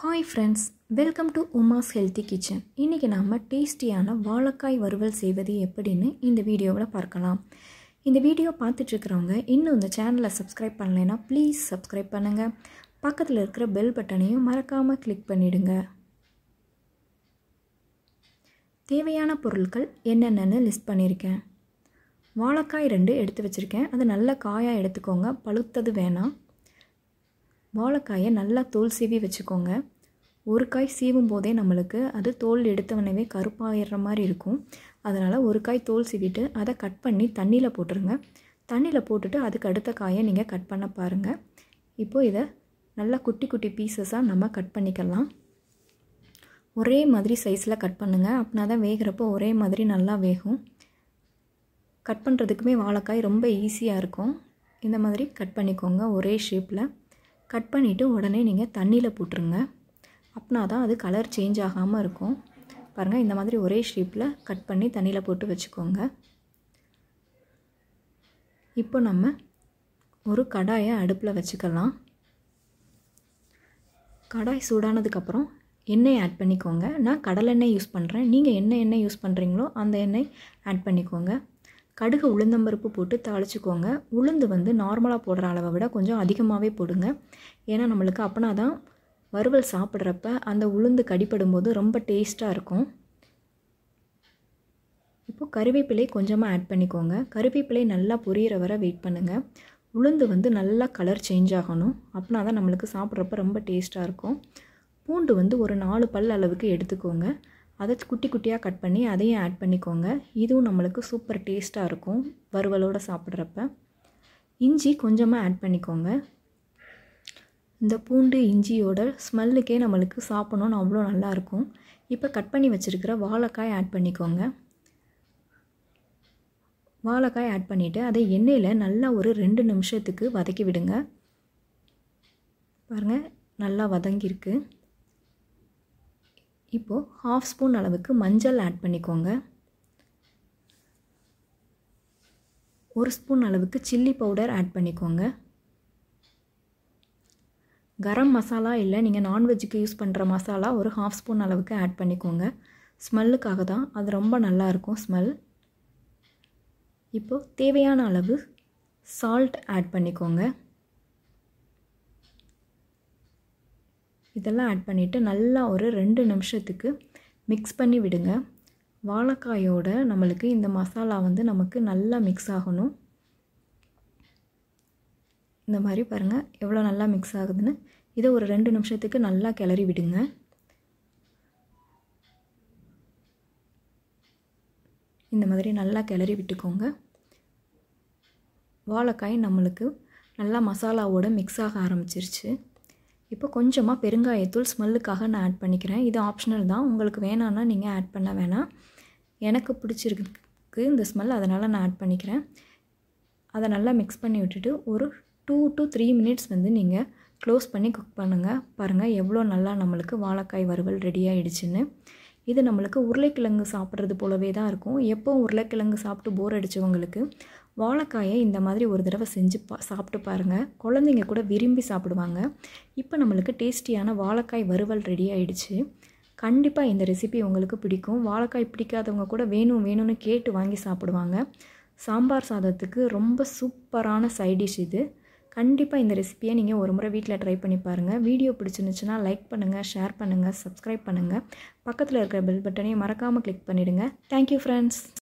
hi friends welcome to Uma's healthy kitchen இன்றைக்கி நாம் டேஸ்டியான வாழைக்காய் வறுவல் செய்வது எப்படின்னு இந்த வீடியோவில் பார்க்கலாம் இந்த வீடியோ பார்த்துட்ருக்குறவங்க இன்னும் இந்த சேனலை சப்ஸ்கிரைப் பண்ணலைன்னா ப்ளீஸ் சப்ஸ்கிரைப் பண்ணுங்கள் பக்கத்தில் இருக்கிற பெல் பட்டனையும் மறக்காமல் கிளிக் பண்ணிவிடுங்க தேவையான பொருட்கள் என்னென்னு லிஸ்ட் பண்ணியிருக்கேன் வாழைக்காய் ரெண்டு எடுத்து வச்சுருக்கேன் அது நல்ல காயாக எடுத்துக்கோங்க பழுத்தது வேணாம் வாழைக்காயை நல்லா தோல் சீவி வச்சுக்கோங்க ஒரு காய் சீவும் போதே நம்மளுக்கு அது தோல் எடுத்தவனவே கருப்பாயிடுற மாதிரி இருக்கும் அதனால் ஒரு காய் தோல் சீவிட்டு அதை கட் பண்ணி தண்ணியில் போட்டுருங்க தண்ணியில் போட்டுட்டு அதுக்கு அடுத்த காயை நீங்கள் கட் பண்ண பாருங்கள் இப்போது இதை நல்லா குட்டி குட்டி பீசஸாக நம்ம கட் பண்ணிக்கலாம் ஒரே மாதிரி சைஸில் கட் பண்ணுங்கள் அப்படின்னா தான் வேகிறப்போ ஒரே மாதிரி நல்லா வேகும் கட் பண்ணுறதுக்குமே வாழைக்காய் ரொம்ப ஈஸியாக இருக்கும் இந்த மாதிரி கட் பண்ணிக்கோங்க ஒரே ஷேப்பில் கட் பண்ணிவிட்டு உடனே நீங்கள் தண்ணியில் போட்டுருங்க அப்படின்னா தான் அது கலர் சேஞ்ச் ஆகாமல் இருக்கும் பாருங்கள் இந்த மாதிரி ஒரே ஷேப்பில் கட் பண்ணி தண்ணியில் போட்டு வச்சுக்கோங்க இப்போ நம்ம ஒரு கடாயை அடுப்பில் வச்சுக்கலாம் கடாய் சூடானதுக்கப்புறம் எண்ணெய் ஆட் பண்ணிக்கோங்க நான் கடலெண்ணெய் யூஸ் பண்ணுறேன் நீங்கள் என்ன எண்ணெய் யூஸ் பண்ணுறீங்களோ அந்த எண்ணெய் ஆட் பண்ணிக்கோங்க கடுகு உளுந்தம்பருப்பு போட்டு தாளிச்சிக்கோங்க உளுந்து வந்து நார்மலாக போடுற அளவை விட கொஞ்சம் அதிகமாகவே போடுங்க ஏன்னா நம்மளுக்கு அப்படின்னா தான் வறுவல் சாப்பிட்றப்ப அந்த உளுந்து கடிப்படும் போது ரொம்ப டேஸ்ட்டாக இருக்கும் இப்போது கருவேப்பிலை கொஞ்சமாக ஆட் பண்ணிக்கோங்க கருவேப்பிலை நல்லா பொரியிற வர வெயிட் பண்ணுங்கள் உளுந்து வந்து நல்லா கலர் சேஞ்ச் ஆகணும் அப்படின்னா தான் நம்மளுக்கு சாப்பிட்றப்ப ரொம்ப டேஸ்ட்டாக இருக்கும் பூண்டு வந்து ஒரு நாலு பல் அளவுக்கு எடுத்துக்கோங்க அதை குட்டி குட்டியாக கட் பண்ணி அதையும் ஆட் பண்ணிக்கோங்க இதுவும் நம்மளுக்கு சூப்பர் டேஸ்ட்டாக இருக்கும் வறுவலோடு சாப்பிட்றப்ப இஞ்சி கொஞ்சமாக ஆட் பண்ணிக்கோங்க இந்த பூண்டு இஞ்சியோட ஸ்மெல்லுக்கே நம்மளுக்கு சாப்பிடணும்னு அவ்வளோ நல்லாயிருக்கும் இப்போ கட் பண்ணி வச்சுருக்கிற வாழைக்காய் ஆட் பண்ணிக்கோங்க வாழைக்காய் ஆட் பண்ணிவிட்டு அதை எண்ணெயில் நல்லா ஒரு ரெண்டு நிமிஷத்துக்கு வதக்கி விடுங்க பாருங்கள் நல்லா வதங்கியிருக்கு இப்போது ஹாஃப் ஸ்பூன் அளவுக்கு மஞ்சள் ஆட் பண்ணிக்கோங்க ஒரு ஸ்பூன் அளவுக்கு சில்லி பவுடர் ஆட் பண்ணிக்கோங்க கரம் மசாலா இல்லை நீங்கள் நான்வெஜ்ஜுக்கு யூஸ் பண்ணுற மசாலா ஒரு ஹாஃப் ஸ்பூன் அளவுக்கு ஆட் பண்ணிக்கோங்க ஸ்மெல்லுக்காக தான் அது ரொம்ப நல்லாயிருக்கும் ஸ்மெல் இப்போது தேவையான அளவு சால்ட் ஆட் பண்ணிக்கோங்க இதெல்லாம் ஆட் பண்ணிவிட்டு நல்லா ஒரு ரெண்டு நிமிஷத்துக்கு மிக்ஸ் பண்ணி விடுங்க வாழைக்காயோட நம்மளுக்கு இந்த மசாலா வந்து நமக்கு நல்லா மிக்ஸ் ஆகணும் இந்த மாதிரி பாருங்கள் எவ்வளோ நல்லா மிக்ஸ் ஆகுதுன்னு இதை ஒரு ரெண்டு நிமிஷத்துக்கு நல்லா கிளறி விடுங்க இந்த மாதிரி நல்லா கிளறி விட்டுக்கோங்க வாழைக்காய் நம்மளுக்கு நல்லா மசாலாவோட மிக்ஸ் ஆக ஆரம்பிச்சிருச்சு இப்போ கொஞ்சமாக பெருங்காயத்தூள் ஸ்மெல்லுக்காக நான் ஆட் பண்ணிக்கிறேன் இது ஆப்ஷனல் தான் உங்களுக்கு வேணான்னா நீங்கள் ஆட் பண்ண வேணாம் எனக்கு பிடிச்சிருக்கு இந்த ஸ்மெல் அதனால் நான் ஆட் பண்ணிக்கிறேன் அதை நல்லா மிக்ஸ் பண்ணி விட்டுட்டு ஒரு டூ டு த்ரீ மினிட்ஸ் வந்து நீங்கள் க்ளோஸ் பண்ணி குக் பண்ணுங்கள் பாருங்கள் எவ்வளோ நல்லா நம்மளுக்கு வாழைக்காய் வறுவல் ரெடி ஆகிடுச்சின்னு இது நம்மளுக்கு உருளைக்கிழங்கு சாப்பிட்றது போலவே தான் இருக்கும் எப்போ உருளைக்கிழங்கு சாப்பிட்டு போர் அடித்தவங்களுக்கு வாழைக்காயை இந்த மாதிரி ஒரு தடவை செஞ்சு பா சாப்பிட்டு பாருங்கள் குழந்தைங்க கூட விரும்பி சாப்பிடுவாங்க இப்போ நம்மளுக்கு டேஸ்டியான வாழைக்காய் வறுவல் ரெடி ஆயிடுச்சு கண்டிப்பாக இந்த ரெசிபி உங்களுக்கு பிடிக்கும் வாழைக்காய் பிடிக்காதவங்க கூட வேணும் வேணும்னு கேட்டு வாங்கி சாப்பிடுவாங்க சாம்பார் சாதத்துக்கு ரொம்ப சூப்பரான சைடிஷ் இது கண்டிப்பாக இந்த ரெசிப்பியை நீங்கள் ஒரு முறை வீட்டில் ட்ரை பண்ணி பாருங்கள் வீடியோ பிடிச்சிருந்துச்சுன்னா லைக் பண்ணுங்கள் ஷேர் பண்ணுங்கள் சப்ஸ்கிரைப் பண்ணுங்கள் பக்கத்தில் இருக்கிற பெல் பட்டனையும் மறக்காமல் கிளிக் பண்ணிவிடுங்க தேங்க்யூ ஃப்ரெண்ட்ஸ்